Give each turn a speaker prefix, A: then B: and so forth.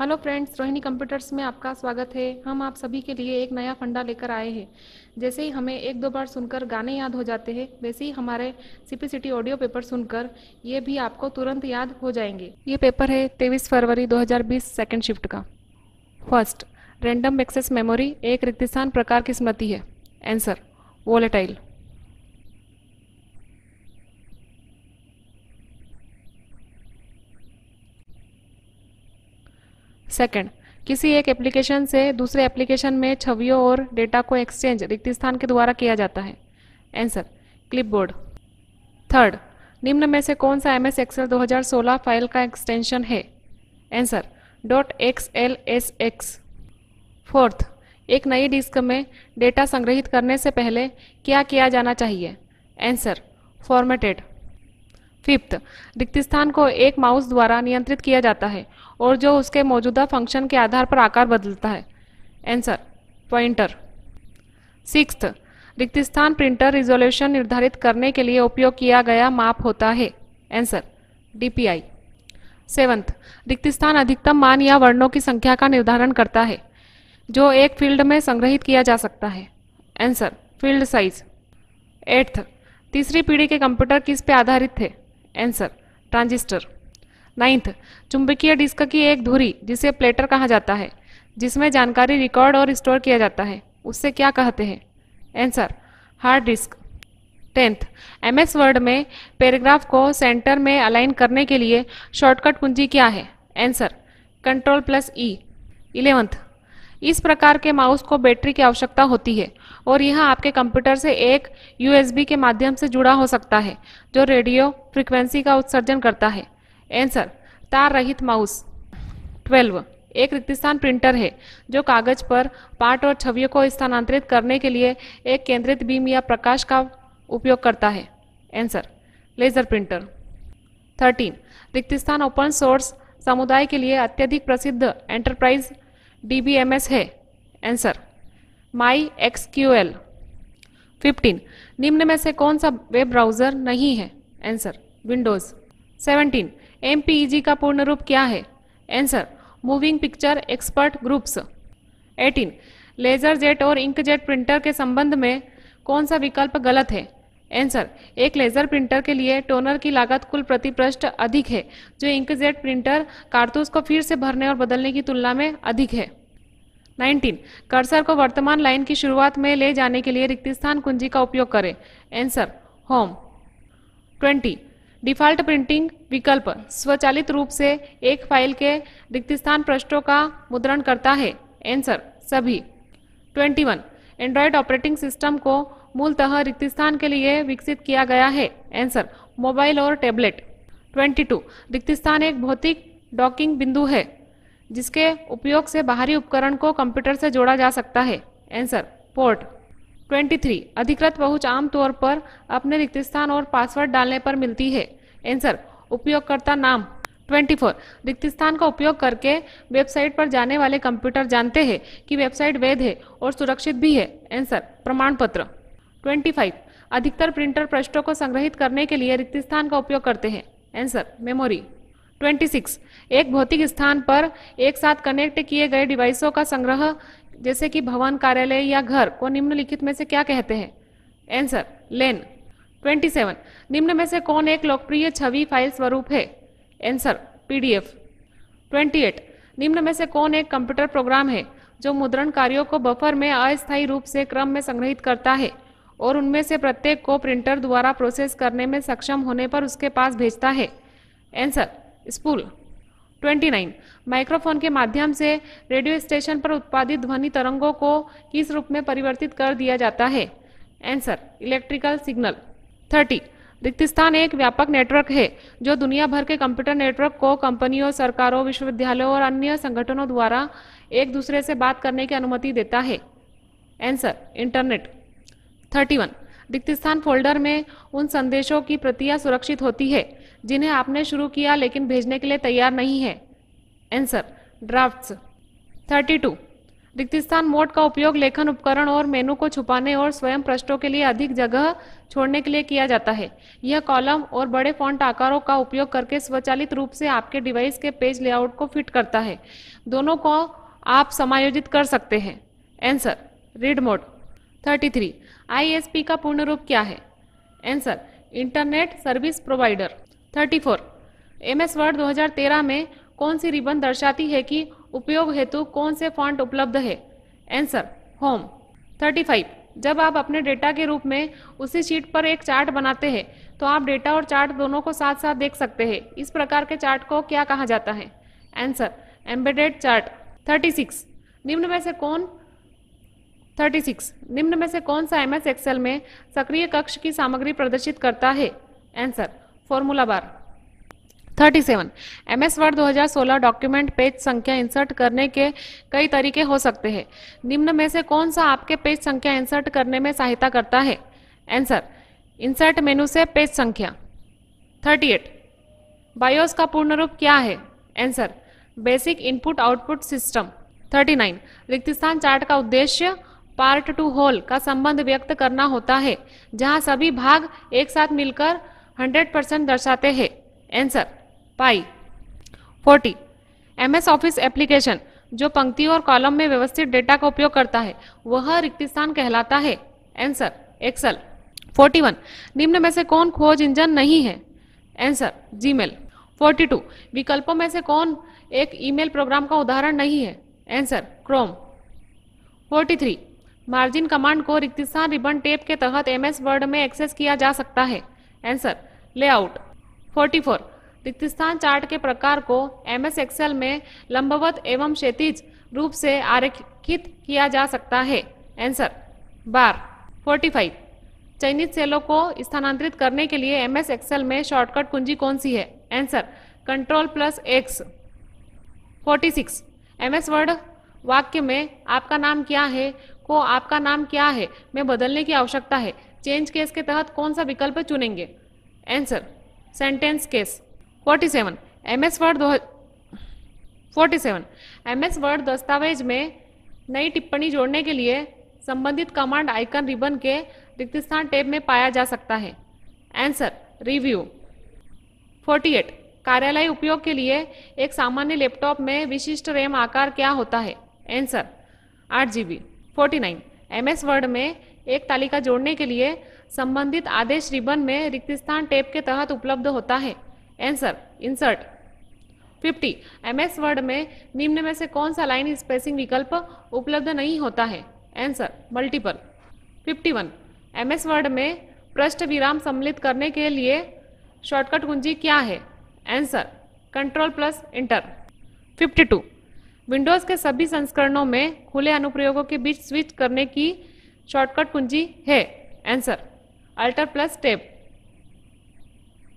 A: Hello friends Rohini computers में आपका स्वागत है हम आप सभी के लिए एक नया फंडा लेकर आए हैं जैसे ही हमें एक दो बार सुनकर गाने याद हो जाते हैं वैसे ही हमारे सीपीसीटी ऑडियो पेपर सुनकर ये भी आपको तुरंत याद हो जाएंगे ये पेपर है तेईस फरवरी 2020 सेकंड शिफ्ट का फर्स्ट रैंडम एक्सेस मेमोरी एक रिक्तिस्थान प्रकार की स्मृति है एंसर वोलेटाइल सेकंड किसी एक एप्लीकेशन से दूसरे एप्लीकेशन में छवियों और डेटा को एक्सचेंज रिक्त स्थान के द्वारा किया जाता है आंसर क्लिपबोर्ड थर्ड निम्न में से कौन सा एम एस एक्सएल 2016 फाइल का एक्सटेंशन है answer dot X L S X fourth एक नई डिस्क में डेटा संग्रहित करने से पहले क्या किया जाना चाहिए आंसर फॉर्मेटेड फिफ्थ रिक्त स्थान को एक माउस द्वारा नियंत्रित किया जाता है और जो उसके मौजूदा फंक्शन के आधार पर आकार बदलता है एंसर पॉइंटर सिक्स्थ रिक्त स्थान प्रिंटर रिजोल्यूशन निर्धारित करने के लिए उपयोग किया गया माप होता है एंसर डीपीआई सेवंथ रिक्त स्थान अधिकतम मान या वर्णों की संख्या का निर्धारण करता है जो एक फील्ड में संग्रहित किया जा सकता है एंसर फील्ड साइज एट्थ तीसरी पीढ़ी के कंप्यूटर किस पे आधारित थे आंसर ट्रांजिस्टर नाइन्थ चुंबकीय डिस्क की एक धुरी जिसे प्लेटर कहा जाता है जिसमें जानकारी रिकॉर्ड और स्टोर किया जाता है उससे क्या कहते हैं answer hard disk tenth M S Word में पैराग्राफ को सेंटर में अलाइन करने के लिए शॉर्टकट कुंजी क्या है answer control plus E eleventh इस प्रकार के माउस को बैटरी की आवश्यकता होती है और यह आपके कंप्यूटर से एक यूएसबी के माध्यम से जुड़ा हो सकता है जो रेडियो फ्रिक्वेंसी का उत्सर्जन करता है एंसर तार रहित माउस ट्वेल्व एक रिक्त स्थान प्रिंटर है जो कागज पर पाठ और छवियों को स्थानांतरित करने के लिए एक केंद्रित बीम या प्रकाश का उपयोग करता है एंसर लेजर प्रिंटर थर्टीन रिक्त स्थान ओपन सोर्स समुदाय के लिए अत्यधिक प्रसिद्ध एंटरप्राइज एस है answer my X Q L fifteen निम्न में से कौन सा वेब ब्राउज़र नहीं है आंसर विंडोज़ सेवनटीन एम का पूर्ण रूप क्या है answer moving picture expert groups eighteen laser jet और इंक जेट प्रिंटर के संबंध में कौन सा विकल्प गलत है आंसर एक लेजर प्रिंटर के लिए टोनर की लागत कुल प्रति पृष्ठ अधिक है जो इंकजेट प्रिंटर कारतूस को फिर से भरने और बदलने की तुलना में अधिक है 19. कर्सर को वर्तमान लाइन की शुरुआत में ले जाने के लिए रिक्त स्थान कुंजी का उपयोग करें आंसर होम 20. डिफ़ॉल्ट प्रिंटिंग विकल्प स्वचालित रूप से एक फाइल के रिक्त स्थान पृष्ठों का मुद्रण करता है आंसर सभी 21. एंड्रॉयड ऑपरेटिंग सिस्टम को मूलतः रिक्त स्थान के लिए विकसित किया गया है आंसर मोबाइल और टेबलेट 22 रिक्त स्थान एक भौतिक डॉकिंग बिंदु है जिसके उपयोग से बाहरी उपकरण को कंप्यूटर से जोड़ा जा सकता है आंसर पोर्ट 23 अधिकृत पहुंच आमतौर पर अपने रिक्त स्थान और पासवर्ड डालने पर मिलती है आंसर उपयोगकर्ता नाम 24 रिक्त स्थान का उपयोग करके वेबसाइट पर जाने वाले कंप्यूटर जानते हैं कि वेबसाइट वैध है और सुरक्षित भी है आंसर प्रमाण पत्र 25 अधिकतर प्रिंटर पृष्ठों को संग्रहित करने के लिए रिक्त स्थान का उपयोग करते हैं आंसर मेमोरी 26 एक भौतिक स्थान पर एक साथ कनेक्ट किए गए डिवाइसों का संग्रह जैसे कि भवन कार्यालय या घर को निम्नलिखित में से क्या कहते हैं आंसर लेन 27 निम्न में से कौन एक लोकप्रिय छवि फाइल स्वरूप है आंसर पीडीएफ 28 निम्न में से कौन एक कंप्यूटर प्रोग्राम है जो मुद्रण कार्यों को बफर में अस्थायी रूप से क्रम में संग्रहित करता है और उनमें से प्रत्येक को प्रिंटर द्वारा प्रोसेस करने में सक्षम होने पर उसके पास भेजता है आंसर स्पूल 29 माइक्रोफोन के माध्यम से रेडियो स्टेशन पर उत्पादित ध्वनि तरंगों को किस रूप में परिवर्तित कर दिया जाता है आंसर इलेक्ट्रिकल सिग्नल 30 रिक्त स्थान एक व्यापक नेटवर्क है जो दुनिया भर के कंप्यूटर नेटवर्क को कंपनियों सरकारों विश्वविद्यालयों और अन्य संगठनों द्वारा एक दूसरे से बात करने की अनुमति देता है आंसर इंटरनेट थर्टी वन रिक्त स्थान फोल्डर में उन संदेशों की प्रतियां सुरक्षित होती है जिन्हें आपने शुरू किया लेकिन भेजने के लिए तैयार नहीं है एंसर ड्राफ्ट्स थर्टी टू रिक्त स्थान मोड का उपयोग लेखन उपकरण और मेनू को छुपाने और स्वयं पृष्ठों के लिए अधिक जगह छोड़ने के लिए किया जाता है यह कॉलम और बड़े फॉन्ट आकारों का उपयोग करके स्वचालित रूप से आपके डिवाइस के पेज लेआउट को फिट करता है दोनों को आप समायोजित कर सकते हैं answer read mode thirty three ISP का पूर्ण रूप क्या है answer internet service provider 34 S Word दो में कौन सी रिबन दर्शाती है कि उपयोग हेतु कौन से फॉन्ट उपलब्ध है आंसर होम 35 जब आप अपने डेटा के रूप में उसी शीट पर एक चार्ट बनाते हैं तो आप डेटा और चार्ट दोनों को साथ साथ देख सकते हैं इस प्रकार के चार्ट को क्या कहा जाता है आंसर एम्बेडेड चार्ट 36 निम्न में से कौन 36 निम्न में से कौन सा एम एस एक्सेल में सक्रिय कक्ष की सामग्री प्रदर्शित करता है answer formula bar 37 M S Word सोलह डॉक्यूमेंट पेज संख्या इंसर्ट करने के कई तरीके हो सकते हैं निम्न में से कौन सा आपके पेज संख्या इंसर्ट करने में सहायता करता है आंसर इंसर्ट मेनू से पेज संख्या 38 बायोस का पूर्ण रूप क्या है answer basic input output system 39 रिक्तिस्थान चार्ट का उद्देश्य पार्ट टू होल का संबंध व्यक्त करना होता है जहां सभी भाग एक साथ मिलकर 100 परसेंट दर्शाते हैं answer pie 40 MS Office application जो पंक्ति और कॉलम में व्यवस्थित डेटा का उपयोग करता है वह रिक्त स्थान कहलाता है आंसर एक्सल 41 निम्न में से कौन खोज इंजन नहीं है आंसर जी 42 विकल्पों में से कौन एक ईमेल प्रोग्राम का उदाहरण नहीं है एंसर क्रोम 43 मार्जिन कमांड को रिक्तिसान रिबन टेप के तहत एम एस वर्ड में एक्सेस किया जा सकता है आंसर लेआउट 44 रिक्तिस्थान चार्ट के प्रकार को एम एस एक्सेल में लंबवत एवं क्षैतिज रूप से आरेखित किया जा सकता है आंसर बार 45 चयनित सेलों को स्थानांतरित करने के लिए एम एस एक्सेल में शॉर्टकट कुंजी कौन सी है answer control plus X 46 six S Word वाक्य में आपका नाम क्या है को आपका नाम क्या है में बदलने की आवश्यकता है चेंज केस के तहत कौन सा विकल्प चुनेंगे answer sentence case 47 seven M S Word दो forty seven M S Word दस्तावेज में नई टिप्पणी जोड़ने के लिए संबंधित कमांड आइकन रिबन के रिक्त स्थान टैब में पाया जा सकता है आंसर रिव्यू 48 कार्यालय उपयोग के लिए एक सामान्य लैपटॉप में विशिष्ट रैम आकार क्या होता है आंसर आठ जी 49 एमएस वर्ड में एक तालिका जोड़ने के लिए संबंधित आदेश रिबन में रिक्त स्थान टेप के तहत उपलब्ध होता है आंसर इंसर्ट 50 एमएस वर्ड में निम्न में से कौन सा लाइन स्पेसिंग विकल्प उपलब्ध नहीं होता है आंसर मल्टीपल 51 एमएस वर्ड में पृष्ठ विराम सम्मिलित करने के लिए शॉर्टकट कुंजी क्या है answer control plus enter 52 Windows के सभी संस्करणों में खुले अनुप्रयोगों के बीच स्विच करने की शॉर्टकट कुंजी है आंसर अल्टर प्लस टेप